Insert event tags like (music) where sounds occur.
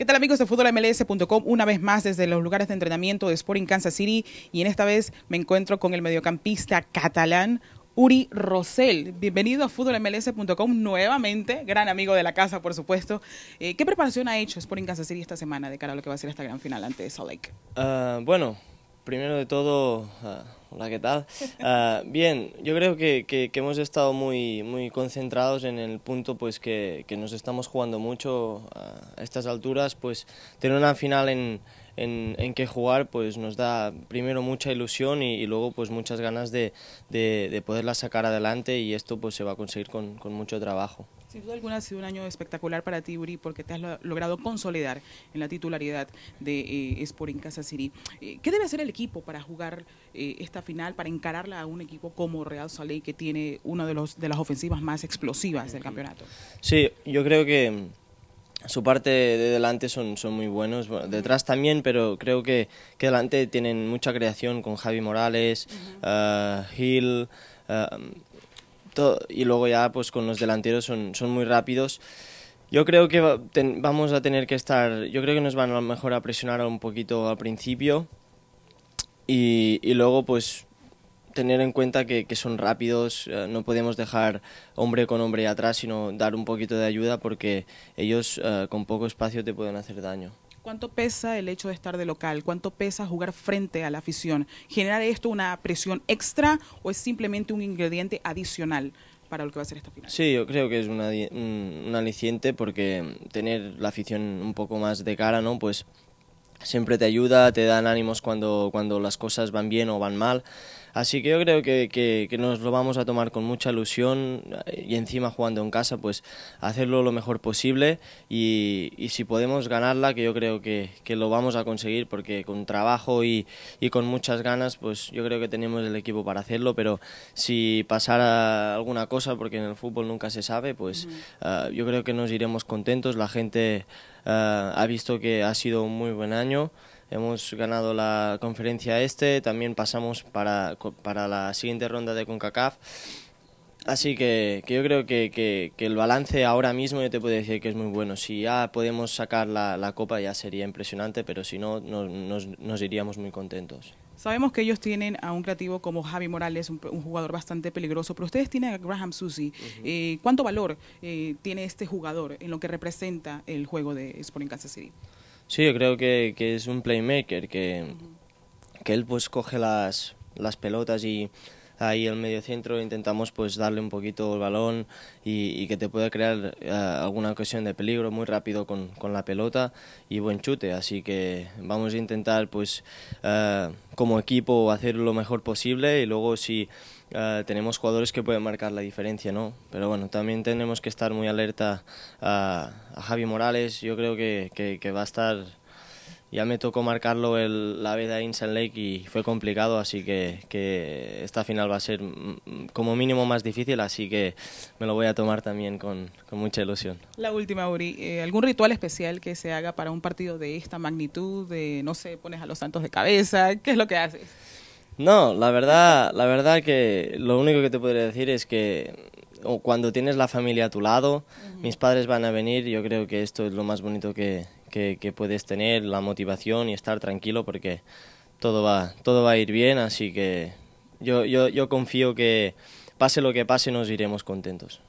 ¿Qué tal amigos de FútbolMLS.com? Una vez más desde los lugares de entrenamiento de Sporting Kansas City y en esta vez me encuentro con el mediocampista catalán Uri Rosell. Bienvenido a FútbolMLS.com nuevamente, gran amigo de la casa por supuesto. Eh, ¿Qué preparación ha hecho Sporting Kansas City esta semana de cara a lo que va a ser esta gran final ante Salt Lake? Ah, bueno, primero de todo, ah, hola, ¿qué tal? (laughs) Ah, bien, yo creo que, hemos estado muy, muy concentrados en el punto pues que, nos estamos jugando mucho ah, a estas alturas, pues tener una final en, en, en qué jugar, pues nos da primero mucha ilusión y, luego pues muchas ganas de, de, poderla sacar adelante y esto pues se va a conseguir con, con mucho trabajo. Sin duda alguna ha sido un año espectacular para ti, Uri, porque te has logrado consolidar en la titularidad de eh, Sporting Casa City. Eh, ¿Qué debe hacer el equipo para jugar eh, esta final, para encararla a un equipo como Real Salé, que tiene una de, de las ofensivas más explosivas del campeonato? Sí, yo creo que su parte de delante son, son muy buenos, detrás también, pero creo que, delante tienen mucha creación con Javi Morales, Hill, eh, eh, y luego ya pues con los delanteros son, son muy rápidos. Yo creo que vamos a tener que estar, yo creo que nos van a mejor a presionar un poquito al principio y, y luego pues tener en cuenta que, que son rápidos, eh, no podemos dejar hombre con hombre atrás, sino dar un poquito de ayuda porque ellos eh, con poco espacio te pueden hacer daño. ¿Cuánto pesa el hecho de estar de local? ¿Cuánto pesa jugar frente a la afición? ¿Genera esto una presión extra o es simplemente un ingrediente adicional para lo que va a ser esta final? Sí, yo creo que es un, un aliciente porque tener la afición un poco más de cara, ¿no? Pues siempre te ayuda, te dan ánimos cuando, cuando las cosas van bien o van mal. Así que yo creo que, nos lo vamos a tomar con mucha ilusión y encima jugando en casa, pues hacerlo lo mejor posible y, si podemos ganarla, que yo creo que, que, lo vamos a conseguir porque con trabajo y, y, con muchas ganas, pues yo creo que tenemos el equipo para hacerlo, pero si pasara alguna cosa, porque en el fútbol nunca se sabe, pues ah, yo creo que nos iremos contentos, la gente ah, ha visto que ha sido un muy buen año hemos ganado la conferencia este, también pasamos para, para la siguiente ronda de CONCACAF. Así que, yo creo que, el balance ahora mismo yo te puedo decir que es muy bueno. Si ya podemos sacar la, copa ya sería impresionante, pero si no, nos, iríamos muy contentos. Sabemos que ellos tienen a un creativo como Javi Morales, un, jugador bastante peligroso, pero ustedes tienen a Graham Susi. Eh, ¿Cuánto valor eh, tiene este jugador en lo que representa el juego de Sporting Kansas City? Sí, yo creo que, que es un playmaker, que, que él pues coge las, las pelotas y ahí el medio centro intentamos pues darle un poquito el balón y, y que te pueda crear eh, alguna ocasión de peligro muy rápido con, con, la pelota y buen chute así que vamos a intentar pues eh, como equipo hacer lo mejor posible y luego si Ah, tenemos jugadores que pueden marcar la diferencia, ¿no? Pero bueno, también tenemos que estar muy alerta a, a Javi Morales. Yo creo que, que, va a estar... Ya me tocó marcarlo el, la vez de Insan Lake y fue complicado, así que, esta final va a ser mm, como mínimo más difícil, así que me lo voy a tomar también con, mucha ilusión. La última, Uri. Eh, ¿Algún ritual especial que se haga para un partido de esta magnitud? De, no sé, pones a los santos de cabeza, ¿qué es lo que haces? No, la verdad, la verdad que lo único que te podría decir es que cuando tienes la familia a tu lado, mis padres van a venir, yo creo que esto es lo más bonito que, que, que, puedes tener, la motivación y estar tranquilo porque todo va, todo va a ir bien, así que yo, yo, yo confío que pase lo que pase nos iremos contentos.